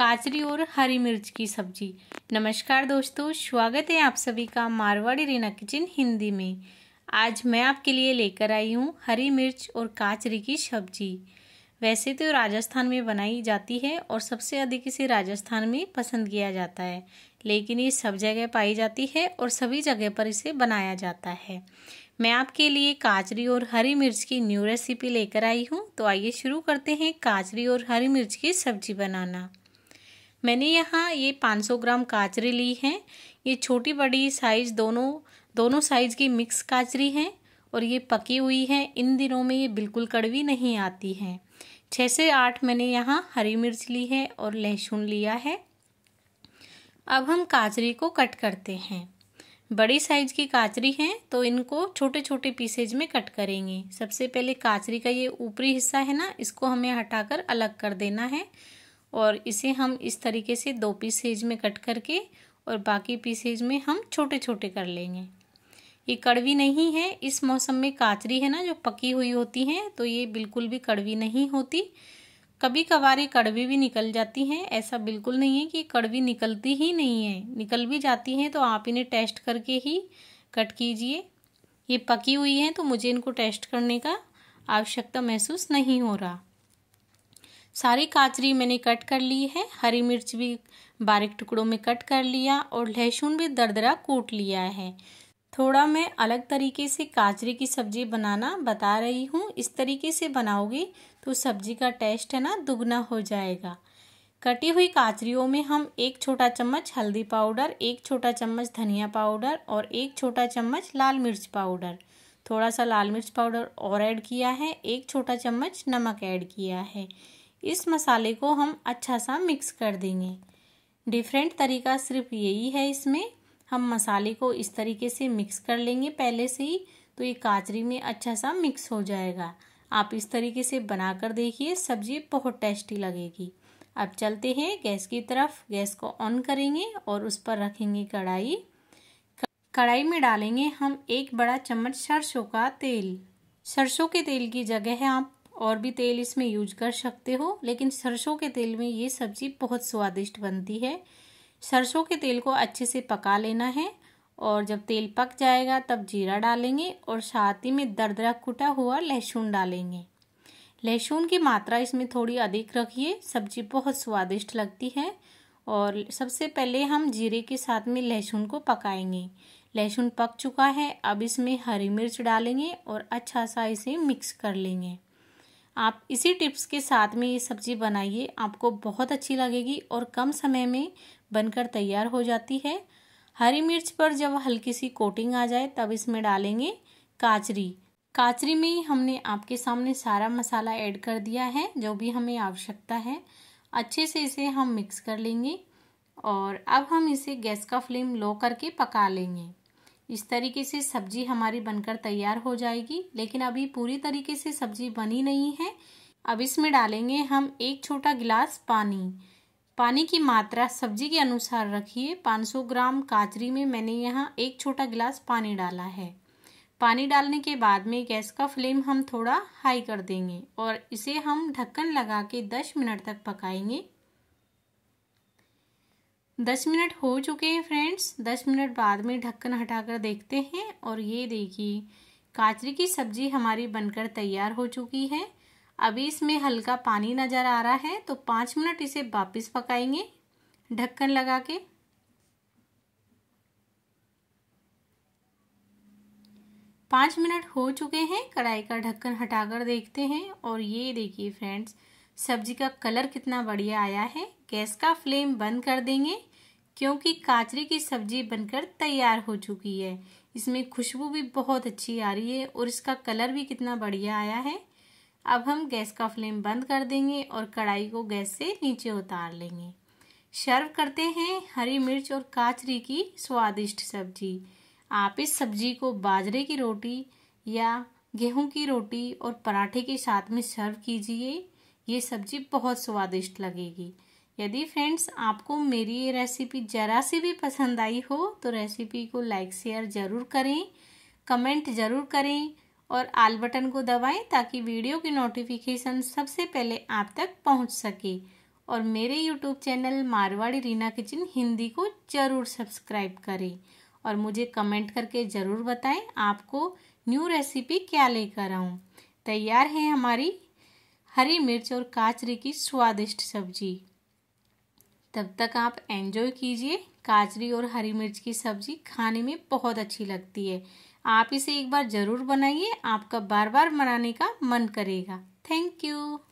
काचरी और हरी मिर्च की सब्जी नमस्कार दोस्तों स्वागत है आप सभी का मारवाड़ी रीना किचन हिंदी में आज मैं आपके लिए लेकर आई हूँ हरी मिर्च और काचरी की सब्जी वैसे तो राजस्थान में बनाई जाती है और सबसे अधिक इसे राजस्थान में पसंद किया जाता है लेकिन ये सब जगह पाई जाती है और सभी जगह पर इसे बनाया जाता है मैं आपके लिए काचरी और हरी मिर्च की न्यू रेसिपी लेकर आई हूँ तो आइए शुरू करते हैं काचरी और हरी मिर्च की सब्जी बनाना मैंने यहाँ ये 500 ग्राम काचरी ली है ये छोटी बड़ी साइज़ दोनों दोनों साइज़ की मिक्स काचरी हैं और ये पकी हुई है इन दिनों में ये बिल्कुल कड़वी नहीं आती है छः से आठ मैंने यहाँ हरी मिर्च ली है और लहसुन लिया है अब हम काचरी को कट करते हैं बड़ी साइज की काचरी हैं तो इनको छोटे छोटे पीसेज में कट करेंगे सबसे पहले काचरी का ये ऊपरी हिस्सा है ना इसको हमें हटाकर अलग कर देना है और इसे हम इस तरीके से दो पीसेज में कट करके और बाकी पीसेज में हम छोटे छोटे कर लेंगे ये कड़वी नहीं है इस मौसम में काचरी है ना जो पकी हुई होती हैं तो ये बिल्कुल भी कड़वी नहीं होती कभी कभार ये कड़वी भी निकल जाती हैं ऐसा बिल्कुल नहीं है कि कड़वी निकलती ही नहीं है निकल भी जाती हैं तो आप इन्हें टेस्ट करके ही कट कीजिए ये पकी हुई हैं तो मुझे इनको टेस्ट करने का आवश्यकता महसूस नहीं हो रहा सारी काचरी मैंने कट कर ली है हरी मिर्च भी बारीक टुकड़ों में कट कर लिया और लहसुन भी दरदरा कूट लिया है थोड़ा मैं अलग तरीके से काचरी की सब्ज़ी बनाना बता रही हूँ इस तरीके से बनाओगे तो सब्ज़ी का टेस्ट है ना दुगना हो जाएगा कटी हुई काचरियों में हम एक छोटा चम्मच हल्दी पाउडर एक छोटा चम्मच धनिया पाउडर और एक छोटा चम्मच लाल मिर्च पाउडर थोड़ा सा लाल मिर्च पाउडर और ऐड किया है एक छोटा चम्मच नमक ऐड किया है इस मसाले को हम अच्छा सा मिक्स कर देंगे डिफरेंट तरीका सिर्फ यही है इसमें हम मसाले को इस तरीके से मिक्स कर लेंगे पहले से ही तो ये काचरी में अच्छा सा मिक्स हो जाएगा आप इस तरीके से बना कर देखिए सब्जी बहुत टेस्टी लगेगी अब चलते हैं गैस की तरफ गैस को ऑन करेंगे और उस पर रखेंगे कढ़ाई कढ़ाई में डालेंगे हम एक बड़ा चम्मच सरसों का तेल सरसों के तेल की जगह आप और भी तेल इसमें यूज कर सकते हो लेकिन सरसों के तेल में ये सब्ज़ी बहुत स्वादिष्ट बनती है सरसों के तेल को अच्छे से पका लेना है और जब तेल पक जाएगा तब जीरा डालेंगे और साथ ही में दरदरा कुटा हुआ लहसुन डालेंगे लहसुन की मात्रा इसमें थोड़ी अधिक रखिए सब्जी बहुत स्वादिष्ट लगती है और सबसे पहले हम जीरे के साथ में लहसुन को पकाएंगे लहसुन पक चुका है अब इसमें हरी मिर्च डालेंगे और अच्छा सा इसे मिक्स कर लेंगे आप इसी टिप्स के साथ में ये सब्ज़ी बनाइए आपको बहुत अच्छी लगेगी और कम समय में बनकर तैयार हो जाती है हरी मिर्च पर जब हल्की सी कोटिंग आ जाए तब इसमें डालेंगे काचरी काचरी में ही हमने आपके सामने सारा मसाला ऐड कर दिया है जो भी हमें आवश्यकता है अच्छे से इसे हम मिक्स कर लेंगे और अब हम इसे गैस का फ्लेम लो करके पका लेंगे इस तरीके से सब्जी हमारी बनकर तैयार हो जाएगी लेकिन अभी पूरी तरीके से सब्जी बनी नहीं है अब इसमें डालेंगे हम एक छोटा गिलास पानी पानी की मात्रा सब्जी के अनुसार रखिए 500 ग्राम काचरी में मैंने यहाँ एक छोटा गिलास पानी डाला है पानी डालने के बाद में गैस का फ्लेम हम थोड़ा हाई कर देंगे और इसे हम ढक्कन लगा के 10 मिनट तक पकाएंगे दस मिनट हो चुके हैं फ्रेंड्स दस मिनट बाद में ढक्कन हटाकर देखते हैं और ये देखिए काचरी की सब्जी हमारी बनकर तैयार हो चुकी है अभी इसमें हल्का पानी नज़र आ रहा है तो पाँच मिनट इसे वापस पकाएंगे ढक्कन लगा के पाँच मिनट हो चुके हैं कढ़ाई का ढक्कन हटाकर देखते हैं और ये देखिए फ्रेंड्स सब्जी का कलर कितना बढ़िया आया है गैस का फ्लेम बंद कर देंगे क्योंकि काचरी की सब्जी बनकर तैयार हो चुकी है इसमें खुशबू भी बहुत अच्छी आ रही है और इसका कलर भी कितना बढ़िया आया है अब हम गैस का फ्लेम बंद कर देंगे और कढ़ाई को गैस से नीचे उतार लेंगे सर्व करते हैं हरी मिर्च और काचरी की स्वादिष्ट सब्जी आप इस सब्जी को बाजरे की रोटी या गेहूं की रोटी और पराठे के साथ में सर्व कीजिए ये सब्जी बहुत स्वादिष्ट लगेगी यदि फ्रेंड्स आपको मेरी ये रेसिपी ज़रा सी भी पसंद आई हो तो रेसिपी को लाइक शेयर ज़रूर करें कमेंट ज़रूर करें और आल बटन को दबाएं ताकि वीडियो की नोटिफिकेशन सबसे पहले आप तक पहुंच सके और मेरे YouTube channel Marwadi Reena kitchen Hindi को ज़रूर सब्सक्राइब करें और मुझे कमेंट करके ज़रूर बताएं आपको न्यू रेसिपी क्या लेकर आऊँ तैयार है हमारी हरी मिर्च और काचरी की स्वादिष्ट सब्जी तब तक आप एंजॉय कीजिए काजरी और हरी मिर्च की सब्ज़ी खाने में बहुत अच्छी लगती है आप इसे एक बार ज़रूर बनाइए आपका बार बार बनाने का मन करेगा थैंक यू